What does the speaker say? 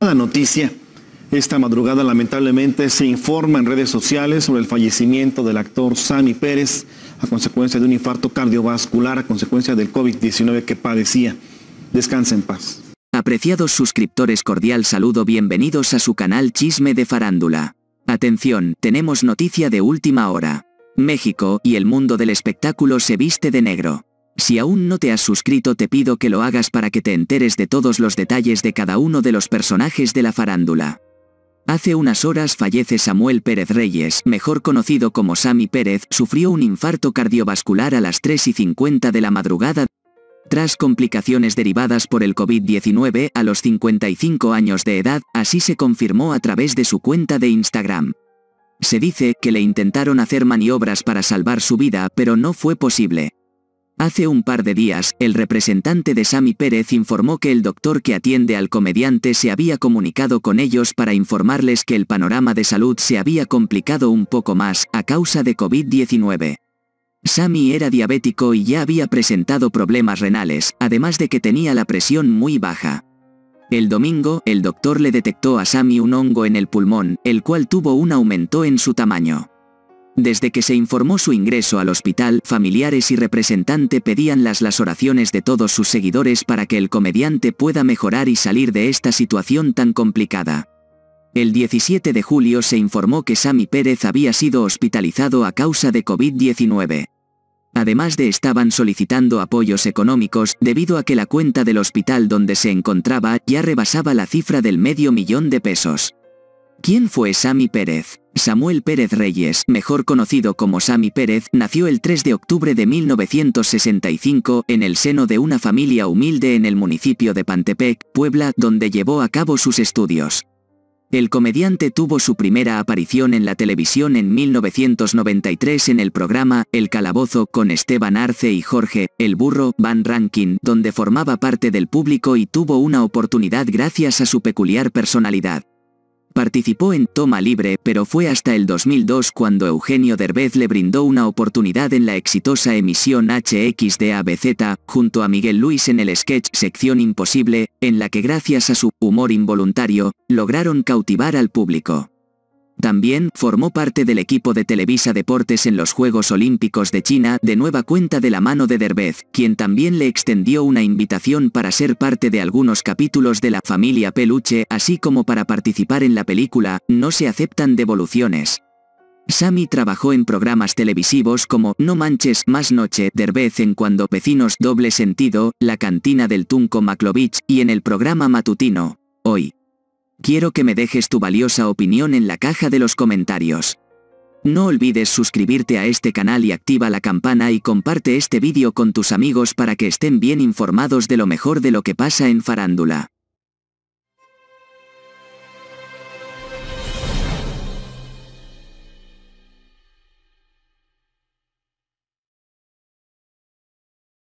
La noticia. Esta madrugada lamentablemente se informa en redes sociales sobre el fallecimiento del actor Sammy Pérez a consecuencia de un infarto cardiovascular a consecuencia del COVID-19 que padecía. Descanse en paz. Apreciados suscriptores, cordial saludo, bienvenidos a su canal Chisme de Farándula. Atención, tenemos noticia de última hora. México y el mundo del espectáculo se viste de negro. Si aún no te has suscrito te pido que lo hagas para que te enteres de todos los detalles de cada uno de los personajes de la farándula. Hace unas horas fallece Samuel Pérez Reyes, mejor conocido como Sammy Pérez, sufrió un infarto cardiovascular a las 3 y 50 de la madrugada tras complicaciones derivadas por el COVID-19 a los 55 años de edad, así se confirmó a través de su cuenta de Instagram. Se dice que le intentaron hacer maniobras para salvar su vida, pero no fue posible. Hace un par de días, el representante de Sami Pérez informó que el doctor que atiende al comediante se había comunicado con ellos para informarles que el panorama de salud se había complicado un poco más a causa de COVID-19. Sami era diabético y ya había presentado problemas renales, además de que tenía la presión muy baja. El domingo, el doctor le detectó a Sami un hongo en el pulmón, el cual tuvo un aumento en su tamaño. Desde que se informó su ingreso al hospital, familiares y representante pedían las, las oraciones de todos sus seguidores para que el comediante pueda mejorar y salir de esta situación tan complicada. El 17 de julio se informó que Sammy Pérez había sido hospitalizado a causa de COVID-19. Además de estaban solicitando apoyos económicos, debido a que la cuenta del hospital donde se encontraba ya rebasaba la cifra del medio millón de pesos. ¿Quién fue Sammy Pérez? Samuel Pérez Reyes, mejor conocido como Sammy Pérez, nació el 3 de octubre de 1965 en el seno de una familia humilde en el municipio de Pantepec, Puebla, donde llevó a cabo sus estudios. El comediante tuvo su primera aparición en la televisión en 1993 en el programa El Calabozo con Esteban Arce y Jorge, el burro, Van Rankin, donde formaba parte del público y tuvo una oportunidad gracias a su peculiar personalidad. Participó en Toma Libre, pero fue hasta el 2002 cuando Eugenio Derbez le brindó una oportunidad en la exitosa emisión HX de HXDABZ, junto a Miguel Luis en el sketch Sección Imposible, en la que gracias a su humor involuntario, lograron cautivar al público. También, formó parte del equipo de Televisa Deportes en los Juegos Olímpicos de China, de nueva cuenta de la mano de Derbez, quien también le extendió una invitación para ser parte de algunos capítulos de la familia Peluche, así como para participar en la película, No se aceptan devoluciones. Sami trabajó en programas televisivos como No Manches, Más Noche, Derbez en Cuando Vecinos Doble Sentido, La Cantina del Tunco Maklovich, y en el programa matutino Quiero que me dejes tu valiosa opinión en la caja de los comentarios. No olvides suscribirte a este canal y activa la campana y comparte este vídeo con tus amigos para que estén bien informados de lo mejor de lo que pasa en Farándula.